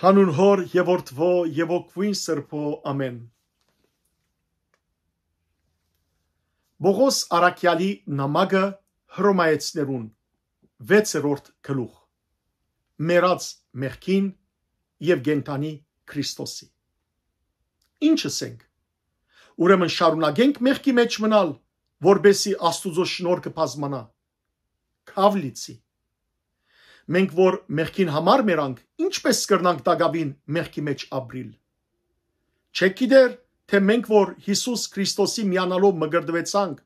հանուն հոր եւ որդվո եւ օգվին սրբո ամեն Բողոս Արաքյալի նամակը հրոմայեցներուն 6-րդ գլուխ Մերած մեղքին եւ գենտանի Քրիստոսի Ինչ ասենք Ուրեմն շարունակենք մեղքի մեջ մնալ որբեսի Աստուծո շնորհը բազմանա Կավլիցի մենք որ մեղքին համար մերանք, ինչպես կրնանք տագավին մեղքի մեջ ապրիլ։ Չեք գիտեր, թե մենք որ Հիսուս Քրիստոսի միանալով մգրդվեցանք,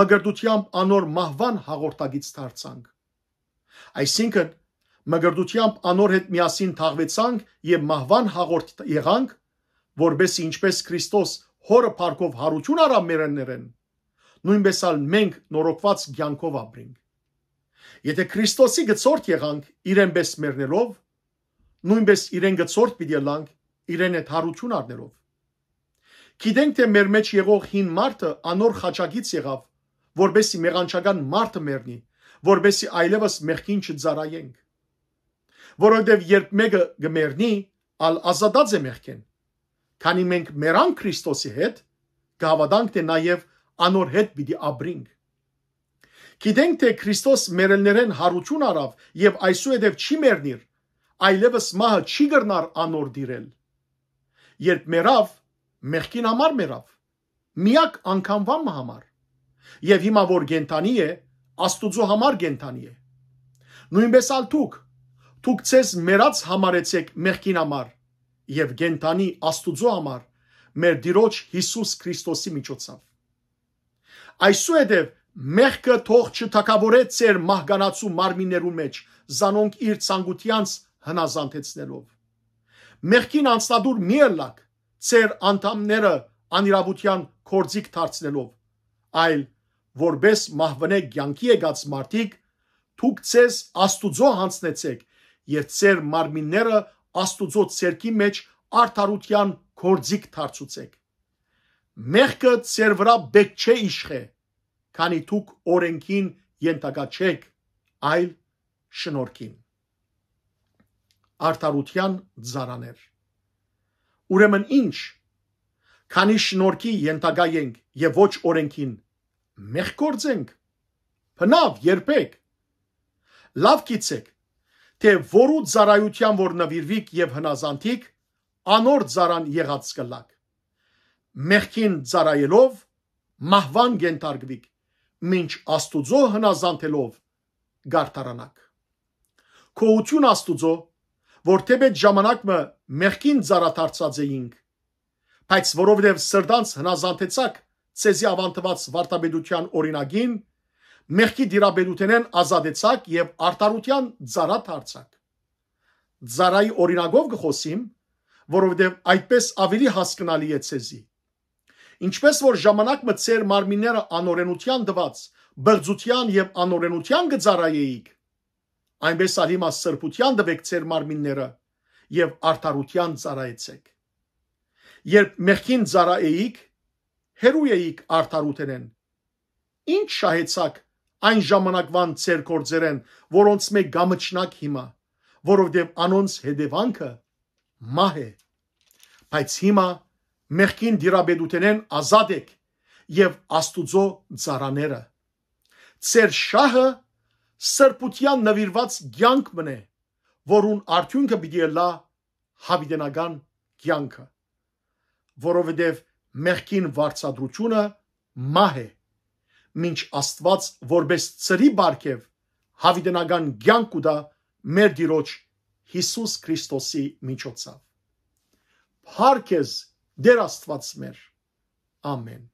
մգրդությամբ անոր մահվան հաղորդագից դարձանք։ Այսինքն, մգրդությամբ անոր հետ միասին թաղվեցանք եւ մահվան հաղորդ եղանք, որբեսի ինչպես Քրիստոս հորը փառքով հարություն արա մերեններեն, նույնպես ալ մենք նորոգված ցանկով ապրենք։ Եթե Քրիստոսի գծորդ եղանք իրեն պես մեռնելով, նույնպես իրեն գծորդ պիտի լանք իրեն այդ հարություն առնելով։ Գիտենք թե մեր մեջ եղող հին մարդը անոր խաչագից եղավ, որբեսի մեղանչական մարդը մեռնի, որբեսի այլևս մեղքին չձարայենք։ Որովհետև երբ մեկը գմեռնի, ալ ազատած է մեղքեն։ Քանի մենք մեռանք Քրիստոսի հետ, գավադանք թե նաև անոր հետ պիտի ապրենք։ Գիտենք թե Քրիստոս մերելներեն հարություն արավ եւ այսուհետև չի մեռնիր, այլևս մահը չի գրնար անոր դիրել։ Երբ մեռավ, մեղքին համար մեռավ, միակ անգամվան համար։ Եվ հիմա որ գենտանի է, Աստուծո համար գենտանի է։ Նույնպես ալ դուք դուք ցես մեռած համարեցեք մեղքին համար եւ գենտանի Աստուծո համար մեր Տիրոջ Հիսուս Քրիստոսի միջոցով։ Այսուհետև Մեղքը թող չթակավորեց ծեր մահկանացու մարմիներու մեջ, զանոնք իր ցանկությանց հնազանդեցնելով։ Մեղքին անցնադուր մի ելակ ծեր անդամները անիրավության կորձիկ դարձնելով, այլ որբես մահվնե ցանկի եկած մարդիկ թուք ցես աստուծո հանցնեցեք եւ ծեր մարմինները աստուծո ցերքի մեջ արդարության կորձիկ դարձուցեք։ Մեղքը ծեր վրա բեկ չէ իշխե քանի դուք օրենքին ենթակա չեք, այլ շնորհքին։ Արդարության ծարաներ։ Ուրեմն ինչ քանի շնորհքի ենթակա ենք եւ ոչ օրենքին մեղ գործենք բնավ երբեք լավ գիցեք թե որու ծարայության որ նվիրվիկ եւ հնազանդիկ անոր ծարան եղած կլակ մեղքին ծարայելով մահվան գենտարգվիկ մինչ Աստուծո հնազանդելով գարտարանակ։ Քոություն Աստուծո, որ թեպետ ժամանակը մեղքին զարաթարցած էինք, բայց որովհետև սրտանց հնազանդեցակ ցեզի ավանդված վարտաբեդության օրինագին, մեղքի դիրաբեդութենեն ազատեցակ եւ արտարության զարաթարցակ։ Զարայի օրինագով գխոսիմ, որովհետև այդպես ավելի հասկանալի է ցեզի Ինչպես որ ժամանակ մտցեր մարմինները անօրենության դված, բղձության եւ անօրենության գծարայեիք, այնպես ալ հիմա սրբության դվեք ցեր մարմինները եւ արդարության ծարայեցեք։ Երբ մեղքին ծարայեիք, հերու էիք արդարութենեն։ Ինչ շահեցակ այն ժամանակվան ցեր կորձերեն, որոնց մեկ գամճնակ հիմա, որովհետև անոնց հետևանքը մահ է։ Բայց հիմա մեղքին դիրաբեդութենեն ազատ եք եւ աստուծո ծառաները ծեր շահը սրբության նվիրված կյանք մնե որուն արդյունքը պիտի լա հավիտենական կյանքը որովհետև մեղքին վարծադրությունը մահ է մինչ աստված որպես ծրի բարգև հավիտենական կյանք ու դա մեր դիրոջ Հիսուս Քրիստոսի միջոցով Փարքես Դեր Աստված մեր։ Ամեն։